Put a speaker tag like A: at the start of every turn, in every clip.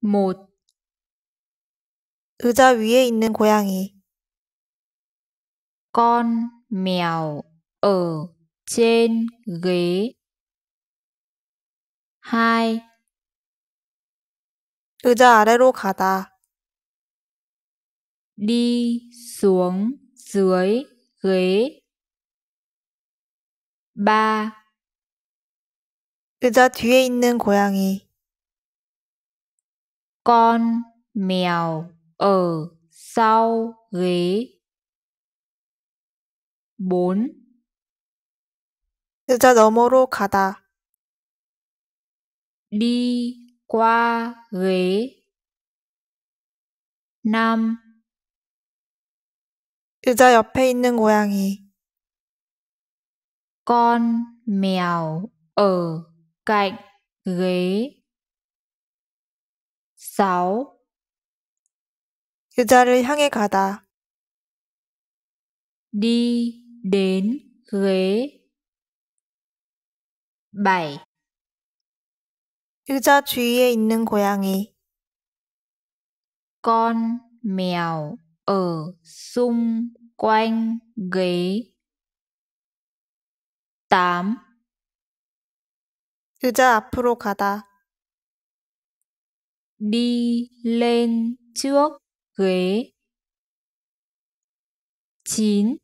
A: một 의자 위에 있는 고양이 con mèo ở trên ghế hai 의자 아래로 가다 đi xuống dưới ghế ba 의자 뒤에 있는 고양이 con mèo ở sau ghế. 4. 의자 너머로 가다. đi qua ghế. 5. 의자 옆에 있는 고양이. con mèo ở cạnh ghế. sáu 그자를 향해 가다 đi đến ghế bảy 의자 주위에 있는 고양이 con mèo ở xung quanh ghế tám 의자 앞으로 가다 đi lên trước ghế. 9.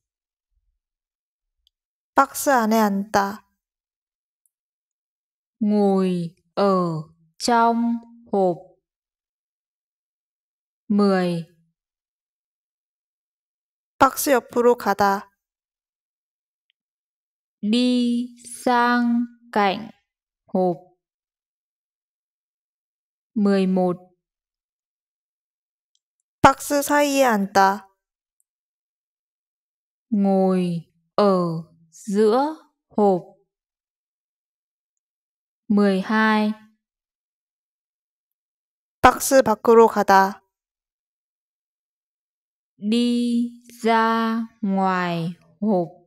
A: 박스 안에 앉다. Ngồi ở trong hộp. 10. 박스 옆으로 가다. đi sang cạnh hộp 11 박스 사이에 앉다. ngồi ở giữa hộp 12 박스 밖으로 가다. đi ra ngoài hộp